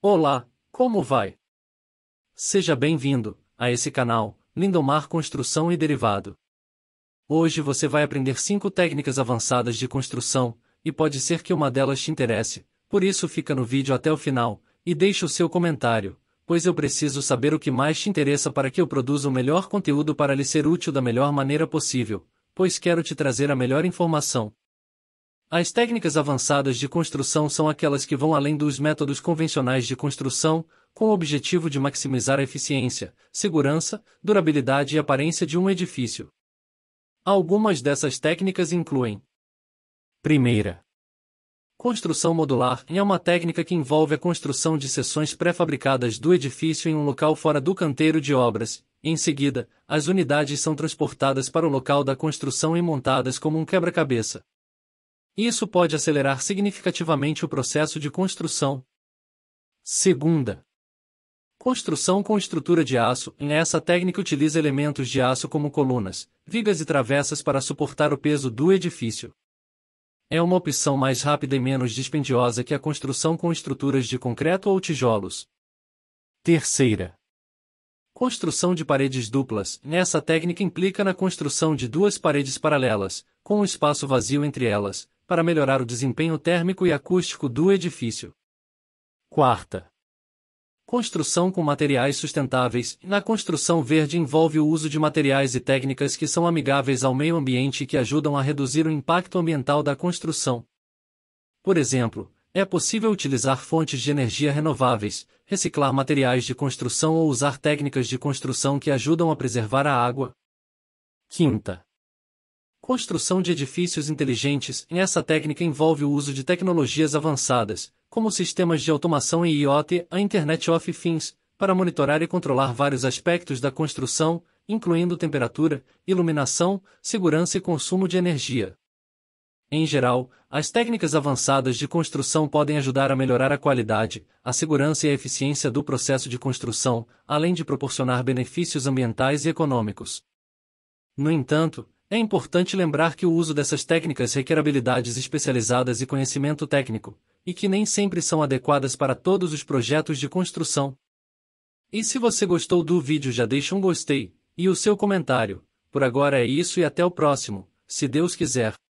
Olá, como vai? Seja bem-vindo a esse canal, Lindomar Construção e Derivado. Hoje você vai aprender 5 técnicas avançadas de construção, e pode ser que uma delas te interesse, por isso fica no vídeo até o final, e deixa o seu comentário, pois eu preciso saber o que mais te interessa para que eu produza o melhor conteúdo para lhe ser útil da melhor maneira possível, pois quero te trazer a melhor informação. As técnicas avançadas de construção são aquelas que vão além dos métodos convencionais de construção, com o objetivo de maximizar a eficiência, segurança, durabilidade e aparência de um edifício. Algumas dessas técnicas incluem: Primeira, Construção modular é uma técnica que envolve a construção de seções pré-fabricadas do edifício em um local fora do canteiro de obras. Em seguida, as unidades são transportadas para o local da construção e montadas como um quebra-cabeça. Isso pode acelerar significativamente o processo de construção. Segunda. Construção com estrutura de aço. Essa técnica utiliza elementos de aço como colunas, vigas e travessas para suportar o peso do edifício. É uma opção mais rápida e menos dispendiosa que a construção com estruturas de concreto ou tijolos. Terceira. Construção de paredes duplas. Nessa técnica implica na construção de duas paredes paralelas, com o espaço vazio entre elas, para melhorar o desempenho térmico e acústico do edifício. Quarta. Construção com materiais sustentáveis. Na construção verde envolve o uso de materiais e técnicas que são amigáveis ao meio ambiente e que ajudam a reduzir o impacto ambiental da construção. Por exemplo, é possível utilizar fontes de energia renováveis, reciclar materiais de construção ou usar técnicas de construção que ajudam a preservar a água. Quinta. Construção de edifícios inteligentes. Essa técnica envolve o uso de tecnologias avançadas, como sistemas de automação e IoT, a Internet of Things, para monitorar e controlar vários aspectos da construção, incluindo temperatura, iluminação, segurança e consumo de energia. Em geral, as técnicas avançadas de construção podem ajudar a melhorar a qualidade, a segurança e a eficiência do processo de construção, além de proporcionar benefícios ambientais e econômicos. No entanto, é importante lembrar que o uso dessas técnicas requer habilidades especializadas e conhecimento técnico, e que nem sempre são adequadas para todos os projetos de construção. E se você gostou do vídeo já deixa um gostei, e o seu comentário. Por agora é isso e até o próximo, se Deus quiser.